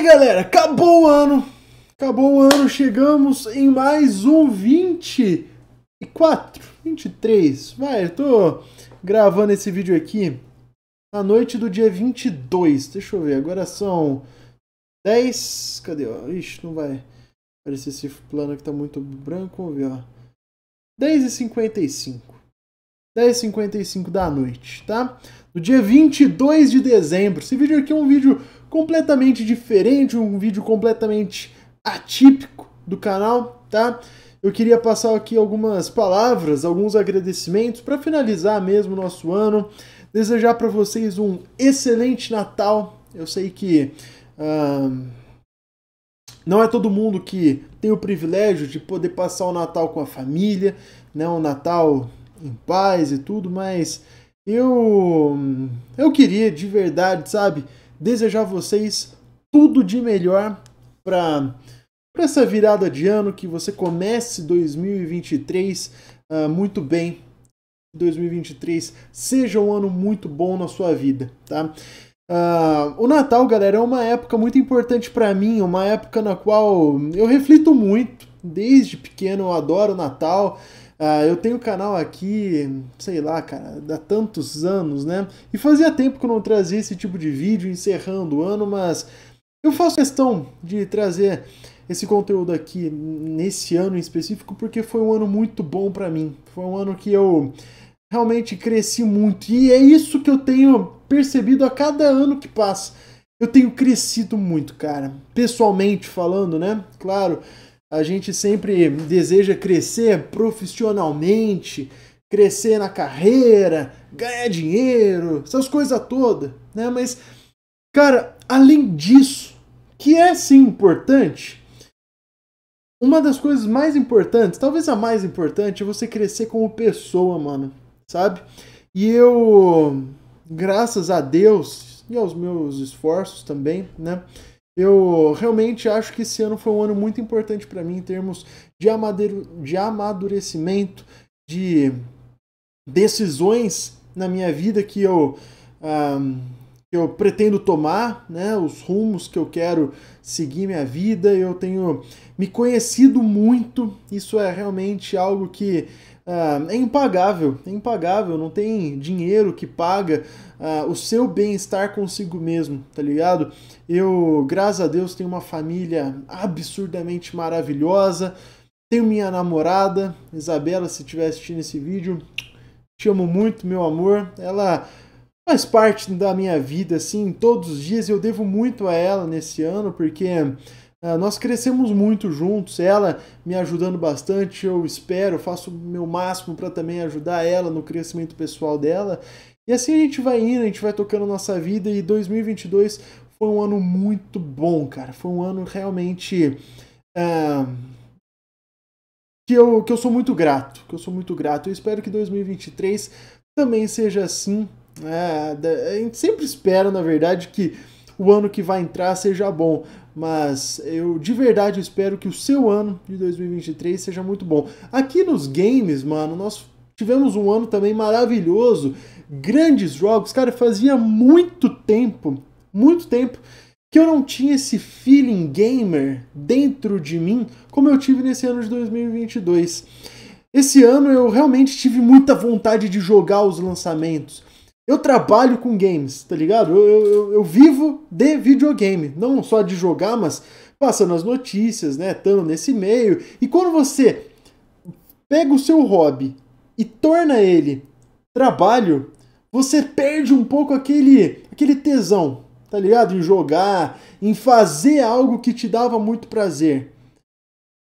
aí, galera, acabou o ano. Acabou o ano, chegamos em mais um 24, 23. Vai, eu tô gravando esse vídeo aqui na noite do dia 22. Deixa eu ver, agora são 10. Cadê, ó? Ixi, não vai aparecer esse plano que tá muito branco. Vamos ver, ó. 10h55. 10h55 da noite, tá? No dia 22 de dezembro. Esse vídeo aqui é um vídeo completamente diferente, um vídeo completamente atípico do canal, tá? Eu queria passar aqui algumas palavras, alguns agradecimentos para finalizar mesmo o nosso ano. Desejar para vocês um excelente Natal. Eu sei que uh, não é todo mundo que tem o privilégio de poder passar o Natal com a família, né? O Natal em paz e tudo, mas eu eu queria de verdade, sabe? desejar a vocês tudo de melhor para essa virada de ano, que você comece 2023 uh, ah, muito bem. 2023 seja um ano muito bom na sua vida, tá? Uh, o Natal, galera, é uma época muito importante para mim, é uma época na qual eu reflito muito. Desde pequeno eu adoro o Natal, ah, eu tenho canal aqui, sei lá, cara, há tantos anos, né? E fazia tempo que eu não trazia esse tipo de vídeo encerrando o ano, mas eu faço questão de trazer esse conteúdo aqui nesse ano em específico porque foi um ano muito bom para mim. Foi um ano que eu realmente cresci muito e é isso que eu tenho percebido a cada ano que passa. Eu tenho crescido muito, cara. Pessoalmente falando, né? Claro, a gente sempre deseja crescer profissionalmente, crescer na carreira, ganhar dinheiro, essas coisas todas, né? Mas, cara, além disso, que é sim importante, uma das coisas mais importantes, talvez a mais importante, é você crescer como pessoa, mano, sabe? E eu, graças a Deus e aos meus esforços também, né? Eu realmente acho que esse ano foi um ano muito importante para mim em termos de, amadeiro, de amadurecimento, de decisões na minha vida que eu, um, que eu pretendo tomar, né? os rumos que eu quero seguir minha vida. Eu tenho me conhecido muito, isso é realmente algo que ah, é impagável, é impagável, não tem dinheiro que paga ah, o seu bem-estar consigo mesmo, tá ligado? Eu, graças a Deus, tenho uma família absurdamente maravilhosa, tenho minha namorada, Isabela, se estiver assistindo esse vídeo, te amo muito, meu amor, ela faz parte da minha vida, assim, todos os dias, eu devo muito a ela nesse ano, porque é, nós crescemos muito juntos, ela me ajudando bastante, eu espero, faço o meu máximo para também ajudar ela no crescimento pessoal dela. E assim a gente vai indo, a gente vai tocando nossa vida e 2022 foi um ano muito bom, cara. Foi um ano realmente uh, que, eu, que eu sou muito grato, que eu sou muito grato. Eu espero que 2023 também seja assim. Uh, a gente sempre espera, na verdade, que o ano que vai entrar seja bom, mas eu de verdade espero que o seu ano de 2023 seja muito bom. Aqui nos games, mano, nós tivemos um ano também maravilhoso, grandes jogos, cara, fazia muito tempo, muito tempo que eu não tinha esse feeling gamer dentro de mim como eu tive nesse ano de 2022. Esse ano eu realmente tive muita vontade de jogar os lançamentos. Eu trabalho com games, tá ligado? Eu, eu, eu vivo de videogame, não só de jogar, mas passando as notícias, né? Estando nesse meio. E quando você pega o seu hobby e torna ele trabalho, você perde um pouco aquele, aquele tesão, tá ligado? Em jogar, em fazer algo que te dava muito prazer.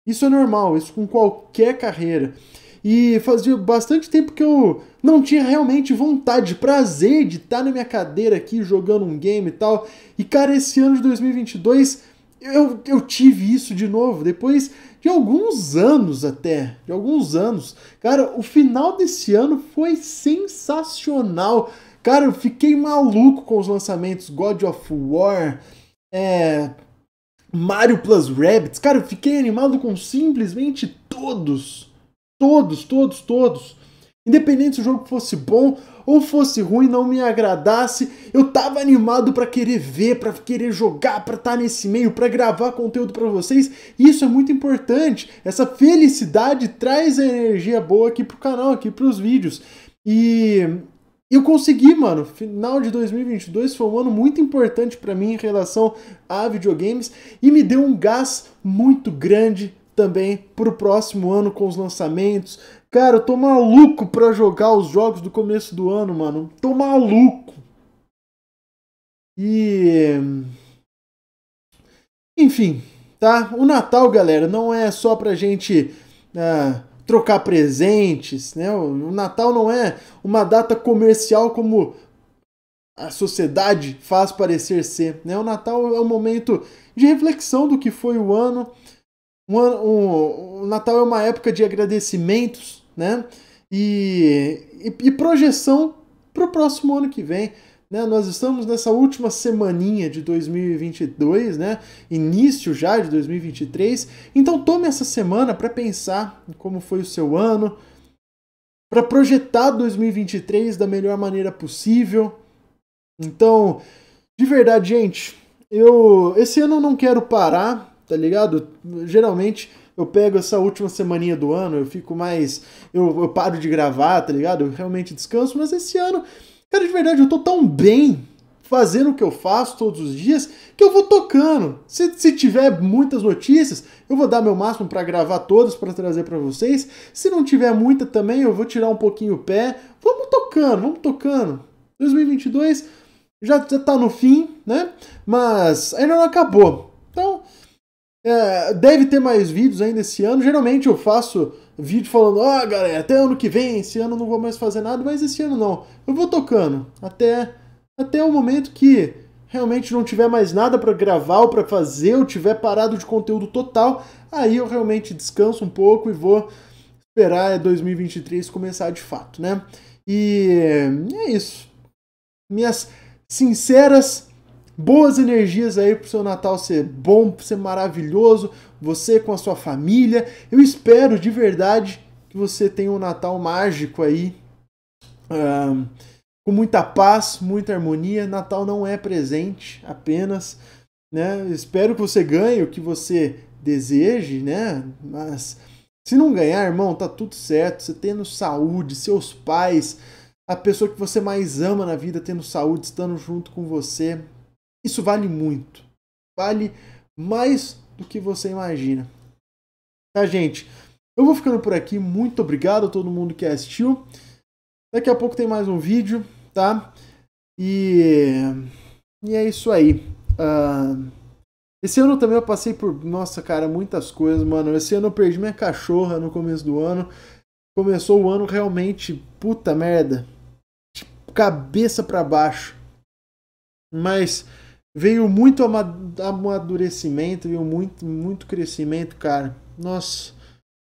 Isso é normal, isso com qualquer carreira. E fazia bastante tempo que eu não tinha realmente vontade, prazer de estar tá na minha cadeira aqui jogando um game e tal. E cara, esse ano de 2022 eu, eu tive isso de novo, depois de alguns anos até, de alguns anos. Cara, o final desse ano foi sensacional. Cara, eu fiquei maluco com os lançamentos God of War, é, Mario Plus Rabbits. Cara, eu fiquei animado com simplesmente todos. Todos, todos, todos. Independente se o jogo fosse bom ou fosse ruim, não me agradasse, eu tava animado para querer ver, para querer jogar, para estar tá nesse meio, para gravar conteúdo para vocês. E isso é muito importante. Essa felicidade traz a energia boa aqui pro canal, aqui pros vídeos. E eu consegui, mano. Final de 2022 foi um ano muito importante para mim em relação a videogames e me deu um gás muito grande também pro próximo ano com os lançamentos. Cara, eu tô maluco pra jogar os jogos do começo do ano, mano. Tô maluco. E. Enfim, tá? O Natal, galera, não é só pra gente. Ah, trocar presentes, né? O Natal não é uma data comercial como a sociedade faz parecer ser. Né? O Natal é um momento de reflexão do que foi o ano, um, um, o Natal é uma época de agradecimentos, né? E, e, e projeção para o próximo ano que vem. Né? Nós estamos nessa última semaninha de 2022, né? Início já de 2023. Então tome essa semana para pensar como foi o seu ano, para projetar 2023 da melhor maneira possível. Então, de verdade, gente, eu esse ano eu não quero parar tá ligado? Geralmente eu pego essa última semaninha do ano, eu fico mais. Eu, eu paro de gravar, tá ligado? Eu realmente descanso, mas esse ano, cara, de verdade, eu tô tão bem fazendo o que eu faço todos os dias que eu vou tocando. Se, se tiver muitas notícias, eu vou dar meu máximo para gravar todas, para trazer para vocês. Se não tiver muita também, eu vou tirar um pouquinho o pé. Vamos tocando, vamos tocando. 2022 já, já tá no fim, né? Mas ainda não acabou é, deve ter mais vídeos ainda esse ano. Geralmente eu faço vídeo falando, ó oh, ah, galera, até ano que vem, esse ano não vou mais fazer nada, mas esse ano não. Eu vou tocando até, até o momento que realmente não tiver mais nada para gravar ou para fazer, eu tiver parado de conteúdo total, aí eu realmente descanso um pouco e vou esperar 2023 é, começar de fato, né? E é isso. Minhas sinceras Boas energias aí pro seu Natal ser bom, ser maravilhoso, você com a sua família. Eu espero de verdade que você tenha um Natal mágico aí. Um, com muita paz, muita harmonia. Natal não é presente apenas. Né? Espero que você ganhe o que você deseje, né? Mas se não ganhar, irmão, tá tudo certo. Você tendo saúde, seus pais, a pessoa que você mais ama na vida tendo saúde, estando junto com você, isso vale muito. Vale mais do que você imagina. Tá, gente? Eu vou ficando por aqui. Muito obrigado a todo mundo que assistiu. Daqui a pouco tem mais um vídeo, tá? E, e é isso aí. Uh... Esse ano também eu passei por, nossa, cara, muitas coisas, mano. Esse ano eu perdi minha cachorra no começo do ano. Começou o ano realmente, puta merda. Tipo, cabeça para baixo. Mas Veio muito amadurecimento, veio muito, muito crescimento, cara. Nossa,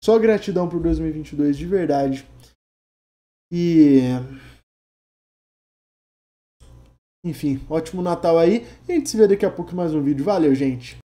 só gratidão por 2022, de verdade. E. Enfim, ótimo Natal aí. E a gente se vê daqui a pouco em mais um vídeo. Valeu, gente!